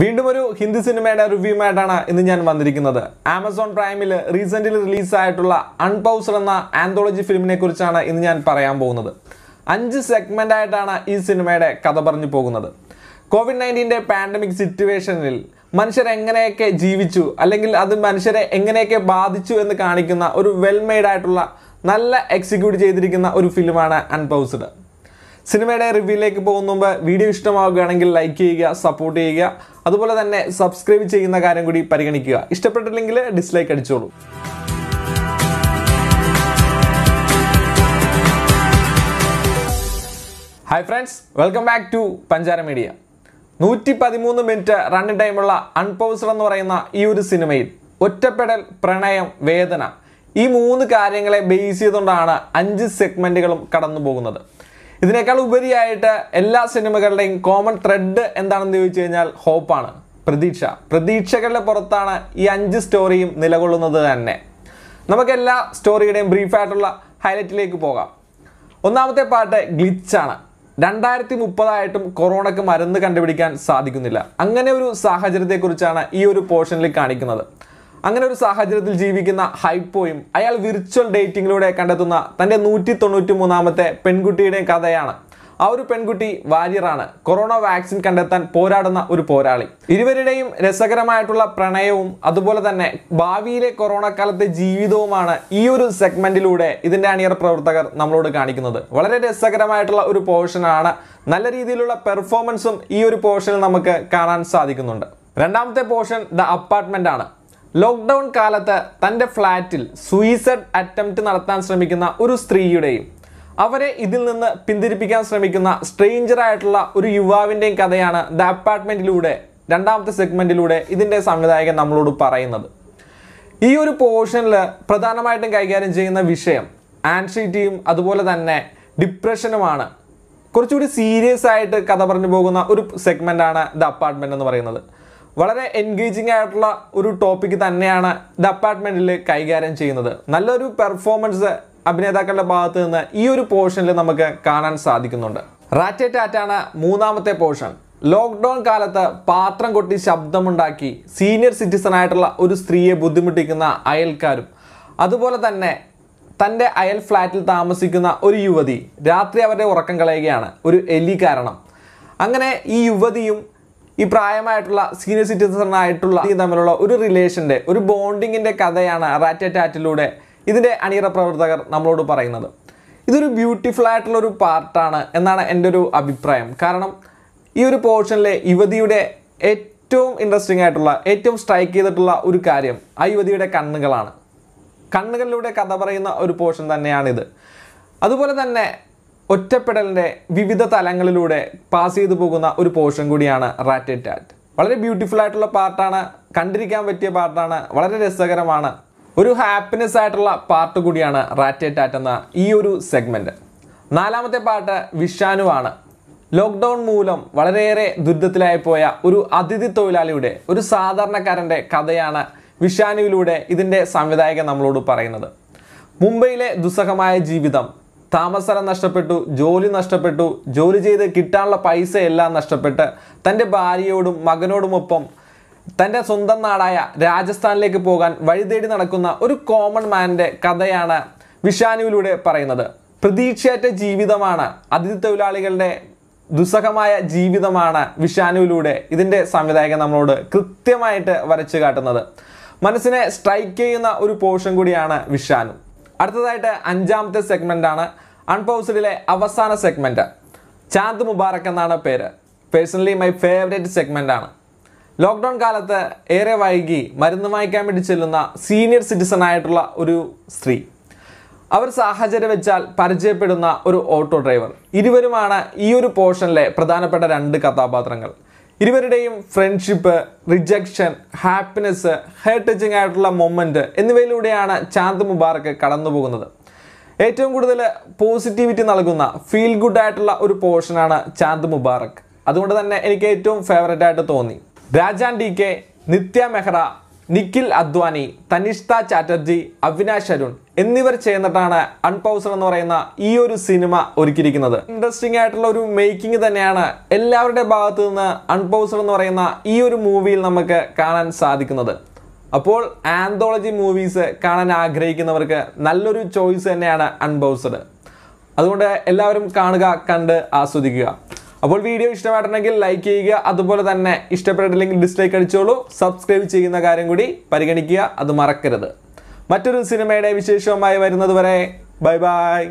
വീണ്ടും ഒരു ഹിന്ദി സിനിമയുടെ റിവ്യൂമായിട്ടാണ് ഇന്ന് ഞാൻ വന്നിരിക്കുന്നത് ആമസോൺ പ്രൈമിൽ റീസെൻ്റിൽ റിലീസായിട്ടുള്ള അൺപൗസർ എന്ന ആന്തോളജി ഫിലിമിനെ കുറിച്ചാണ് ഇന്ന് ഞാൻ പറയാൻ പോകുന്നത് അഞ്ച് സെഗ്മെന്റ് ആയിട്ടാണ് ഈ സിനിമയുടെ കഥ പറഞ്ഞു പോകുന്നത് കോവിഡ് നയൻറ്റീൻ്റെ പാൻഡമിക് സിറ്റുവേഷനിൽ മനുഷ്യർ എങ്ങനെയൊക്കെ ജീവിച്ചു അല്ലെങ്കിൽ അത് മനുഷ്യരെ എങ്ങനെയൊക്കെ ബാധിച്ചു എന്ന് കാണിക്കുന്ന ഒരു വെൽ മെയ്ഡ് ആയിട്ടുള്ള നല്ല എക്സിക്യൂട്ട് ചെയ്തിരിക്കുന്ന ഒരു ഫിലിമാണ് അൺപൗസ്ഡ് സിനിമയുടെ റിവ്യൂയിലേക്ക് പോകുന്ന മുമ്പ് വീഡിയോ ഇഷ്ടമാവുകയാണെങ്കിൽ ലൈക്ക് ചെയ്യുക സപ്പോർട്ട് ചെയ്യുക അതുപോലെ തന്നെ സബ്സ്ക്രൈബ് ചെയ്യുന്ന കാര്യം കൂടി പരിഗണിക്കുക ഇഷ്ടപ്പെട്ടില്ലെങ്കിൽ ഡിസ്ലൈക്ക് അടിച്ചോളൂ hi friends welcome back to Panchara media നൂറ്റി പതിമൂന്ന് മിനിറ്റ് റൺ ടൈമുള്ള അൺപൗസർ എന്ന് പറയുന്ന ഈ ഒരു സിനിമയിൽ ഒറ്റപ്പെടൽ പ്രണയം വേദന ഈ മൂന്ന് കാര്യങ്ങളെ ബേസ് ചെയ്തുകൊണ്ടാണ് അഞ്ച് സെഗ്മെന്റുകളും കടന്നു പോകുന്നത് ഇതിനേക്കാൾ ഉപരിയായിട്ട് എല്ലാ സിനിമകളുടെയും കോമൺ ത്രെഡ് എന്താണെന്ന് ചോദിച്ചു കഴിഞ്ഞാൽ ഹോപ്പാണ് പ്രതീക്ഷ പ്രതീക്ഷകളുടെ പുറത്താണ് ഈ അഞ്ച് സ്റ്റോറിയും നിലകൊള്ളുന്നത് തന്നെ നമുക്ക് എല്ലാ സ്റ്റോറിയുടെയും ബ്രീഫായിട്ടുള്ള ഹൈലൈറ്റിലേക്ക് പോകാം ഒന്നാമത്തെ പാട്ട് ഗ്ലിച്ചാണ് രണ്ടായിരത്തി മുപ്പതായിട്ടും കൊറോണയ്ക്ക് മരുന്ന് കണ്ടുപിടിക്കാൻ സാധിക്കുന്നില്ല അങ്ങനെ ഒരു സാഹചര്യത്തെക്കുറിച്ചാണ് ഈ ഒരു പോർഷനിൽ കാണിക്കുന്നത് അങ്ങനെ ഒരു സാഹചര്യത്തിൽ ജീവിക്കുന്ന ഹൈപ്പോയും അയാൾ വിർച്വൽ ഡേറ്റിംഗിലൂടെ കണ്ടെത്തുന്ന തൻ്റെ നൂറ്റി തൊണ്ണൂറ്റി മൂന്നാമത്തെ പെൺകുട്ടിയുടെ കഥയാണ് ആ ഒരു പെൺകുട്ടി വാര്യറാണ് കൊറോണ വാക്സിൻ കണ്ടെത്താൻ പോരാടുന്ന ഒരു പോരാളി ഇരുവരുടെയും രസകരമായിട്ടുള്ള പ്രണയവും അതുപോലെ തന്നെ ഭാവിയിലെ കൊറോണ കാലത്തെ ജീവിതവുമാണ് ഈ ഒരു സെഗ്മെന്റിലൂടെ ഇതിന്റെ അണിയർ പ്രവർത്തകർ നമ്മളോട് കാണിക്കുന്നത് വളരെ രസകരമായിട്ടുള്ള ഒരു പോർഷനാണ് നല്ല രീതിയിലുള്ള പെർഫോമൻസും ഈ ഒരു പോർഷനിൽ നമുക്ക് കാണാൻ സാധിക്കുന്നുണ്ട് രണ്ടാമത്തെ പോർഷൻ ദ അപ്പാർട്ട്മെന്റ് ആണ് ലോക്ക്ഡൗൺ കാലത്ത് തൻ്റെ ഫ്ലാറ്റിൽ സൂയിസൈഡ് അറ്റംപ്റ്റ് നടത്താൻ ശ്രമിക്കുന്ന ഒരു സ്ത്രീയുടെയും അവരെ ഇതിൽ നിന്ന് പിന്തിരിപ്പിക്കാൻ ശ്രമിക്കുന്ന സ്ട്രേഞ്ചറായിട്ടുള്ള ഒരു യുവാവിൻ്റെയും കഥയാണ് ദ അപ്പാർട്ട്മെൻറ്റിലൂടെ രണ്ടാമത്തെ സെഗ്മെൻറ്റിലൂടെ ഇതിൻ്റെ സംവിധായകൻ നമ്മളോട് പറയുന്നത് ഈ ഒരു പോർഷനിൽ പ്രധാനമായിട്ടും കൈകാര്യം ചെയ്യുന്ന വിഷയം ആൻസൈറ്റിയും അതുപോലെ തന്നെ ഡിപ്രഷനുമാണ് കുറച്ചുകൂടി സീരിയസ് ആയിട്ട് കഥ പറഞ്ഞു പോകുന്ന ഒരു സെഗ്മെൻ്റാണ് ദ അപ്പാർട്ട്മെൻ്റ് എന്ന് പറയുന്നത് വളരെ എൻഗേജിംഗ് ആയിട്ടുള്ള ഒരു ടോപ്പിക് തന്നെയാണ് ദ അപ്പാർട്ട്മെന്റിൽ കൈകാര്യം ചെയ്യുന്നത് നല്ലൊരു പെർഫോമൻസ് അഭിനേതാക്കളുടെ ഭാഗത്ത് നിന്ന് ഈ ഒരു പോർഷനിൽ നമുക്ക് കാണാൻ സാധിക്കുന്നുണ്ട് റാറ്റേറ്റാറ്റാണ് മൂന്നാമത്തെ പോർഷൻ ലോക്ക്ഡൗൺ കാലത്ത് പാത്രം കൊട്ടി ശബ്ദമുണ്ടാക്കി സീനിയർ സിറ്റിസൺ ആയിട്ടുള്ള ഒരു സ്ത്രീയെ ബുദ്ധിമുട്ടിക്കുന്ന അയൽക്കാരും അതുപോലെ തന്നെ തൻ്റെ അയൽ ഫ്ലാറ്റിൽ താമസിക്കുന്ന ഒരു യുവതി രാത്രി അവരുടെ ഉറക്കം കളയുകയാണ് ഒരു എലി കാരണം അങ്ങനെ ഈ യുവതിയും ഈ പ്രായമായിട്ടുള്ള സീനിയർ സിറ്റിസണായിട്ടുള്ള തമ്മിലുള്ള ഒരു റിലേഷൻ്റെ ഒരു ബോണ്ടിങ്ങിൻ്റെ കഥയാണ് റാറ്റാറ്റാറ്റിലൂടെ ഇതിൻ്റെ അണിയറ പ്രവർത്തകർ നമ്മളോട് പറയുന്നത് ഇതൊരു ബ്യൂട്ടിഫുൾ ആയിട്ടുള്ള ഒരു പാർട്ടാണ് എന്നാണ് എൻ്റെ ഒരു അഭിപ്രായം കാരണം ഈ ഒരു പോർഷനിലെ യുവതിയുടെ ഏറ്റവും ഇൻട്രസ്റ്റിംഗ് ആയിട്ടുള്ള ഏറ്റവും സ്ട്രൈക്ക് ചെയ്തിട്ടുള്ള ഒരു കാര്യം ആ യുവതിയുടെ കണ്ണുകളാണ് കണ്ണുകളിലൂടെ കഥ പറയുന്ന ഒരു പോർഷൻ തന്നെയാണിത് അതുപോലെ തന്നെ ഒറ്റപ്പെടലിൻ്റെ വിവിധ തലങ്ങളിലൂടെ പാസ് ചെയ്തു പോകുന്ന ഒരു പോർഷൻ കൂടിയാണ് റാറ്ററ്റാറ്റ് വളരെ ബ്യൂട്ടിഫുൾ ആയിട്ടുള്ള പാർട്ടാണ് കണ്ടിരിക്കാൻ പറ്റിയ പാർട്ടാണ് വളരെ രസകരമാണ് ഒരു ഹാപ്പിനെസ് ആയിട്ടുള്ള പാർട്ട് കൂടിയാണ് റാറ്റേറ്റാറ്റ് എന്ന ഈ ഒരു സെഗ്മെൻറ്റ് നാലാമത്തെ പാട്ട് വിഷാനുവാണ് ലോക്ക്ഡൗൺ മൂലം വളരെയേറെ ദുരിതത്തിലായി പോയ ഒരു അതിഥി തൊഴിലാളിയുടെ ഒരു സാധാരണക്കാരൻ്റെ കഥയാണ് വിഷാനുവിലൂടെ ഇതിൻ്റെ സംവിധായകൻ നമ്മളോട് പറയുന്നത് മുംബൈയിലെ ദുസ്സഹമായ ജീവിതം താമസരം നഷ്ടപ്പെട്ടു ജോലി നഷ്ടപ്പെട്ടു ജോലി ചെയ്ത് കിട്ടാനുള്ള പൈസ എല്ലാം നഷ്ടപ്പെട്ട് തൻ്റെ ഭാര്യയോടും മകനോടുമൊപ്പം തൻ്റെ സ്വന്തം നാടായ രാജസ്ഥാനിലേക്ക് പോകാൻ വഴിതേടി നടക്കുന്ന ഒരു കോമൺ മാൻ്റെ കഥയാണ് വിഷാനുവിലൂടെ പറയുന്നത് പ്രതീക്ഷയറ്റ ജീവിതമാണ് അതിഥി തൊഴിലാളികളുടെ ദുസ്സഹമായ ജീവിതമാണ് വിഷാനുവിലൂടെ ഇതിൻ്റെ സംവിധായകൻ നമ്മളോട് കൃത്യമായിട്ട് വരച്ചു കാട്ടുന്നത് മനസ്സിനെ സ്ട്രൈക്ക് ചെയ്യുന്ന ഒരു പോർഷൻ കൂടിയാണ് വിഷാനു അടുത്തതായിട്ട് അഞ്ചാമത്തെ ആണ് അൺപൗസഡിലെ അവസാന സെഗ്മെൻറ്റ് ചാന്ത് മുബാറക് എന്നാണ് പേര് പേഴ്സണലി മൈ ഫേവറേറ്റ് ആണ് ലോക്ക്ഡൗൺ കാലത്ത് ഏറെ വൈകി മരുന്ന് വാങ്ങിക്കാൻ വേണ്ടി ചെല്ലുന്ന സീനിയർ സിറ്റിസൺ ആയിട്ടുള്ള ഒരു സ്ത്രീ അവർ സാഹചര്യം വെച്ചാൽ പരിചയപ്പെടുന്ന ഒരു ഓട്ടോ ഡ്രൈവർ ഇരുവരുമാണ് ഈ ഒരു പോർഷനിലെ പ്രധാനപ്പെട്ട രണ്ട് കഥാപാത്രങ്ങൾ ഇരുവരുടെയും friendship rejection happiness heart touching ആയിട്ടുള്ള മൊമെൻറ്റ് എന്നിവയിലൂടെയാണ് ചാന്ത് മുബാറക്ക് കടന്നു പോകുന്നത് ഏറ്റവും കൂടുതൽ പോസിറ്റിവിറ്റി നൽകുന്ന ഫീൽ ഗുഡ് ആയിട്ടുള്ള ഒരു പോർഷനാണ് ചാന്ത് മുബാറക്ക് അതുകൊണ്ട് തന്നെ എനിക്ക് ഏറ്റവും ഫേവറേറ്റ് ആയിട്ട് തോന്നി രാജാൻ ഡി കെ നിത്യ മെഹ്റ നിഖിൽ അദ്വാനി തനിഷ്ത ചാറ്റർജി അവിനാശ് അരുൺ എന്നിവർ ചേർന്നിട്ടാണ് അൺപൗസർ എന്ന് പറയുന്ന ഈ ഒരു സിനിമ ഒരുക്കിയിരിക്കുന്നത് ഇൻട്രസ്റ്റിംഗ് ആയിട്ടുള്ള ഒരു മേക്കിംഗ് തന്നെയാണ് എല്ലാവരുടെ ഭാഗത്തു നിന്ന് അൺപൗസർ എന്ന് പറയുന്ന ഈ ഒരു മൂവിയിൽ നമുക്ക് കാണാൻ സാധിക്കുന്നത് അപ്പോൾ ആന്തോളജി മൂവീസ് കാണാൻ ആഗ്രഹിക്കുന്നവർക്ക് നല്ലൊരു ചോയ്സ് തന്നെയാണ് അൺബൗസഡ് അതുകൊണ്ട് എല്ലാവരും കാണുക കണ്ട് ആസ്വദിക്കുക അപ്പോൾ വീഡിയോ ഇഷ്ടമായിട്ടുണ്ടെങ്കിൽ ലൈക്ക് ചെയ്യുക അതുപോലെ തന്നെ ഇഷ്ടപ്പെട്ടില്ലെങ്കിൽ ഡിസ്ലൈക്ക് അടിച്ചോളൂ സബ്സ്ക്രൈബ് ചെയ്യുന്ന കാര്യം കൂടി പരിഗണിക്കുക അത് മറക്കരുത് മറ്റൊരു സിനിമയുടെ വിശേഷവുമായി വരുന്നതുവരെ ബൈ ബൈ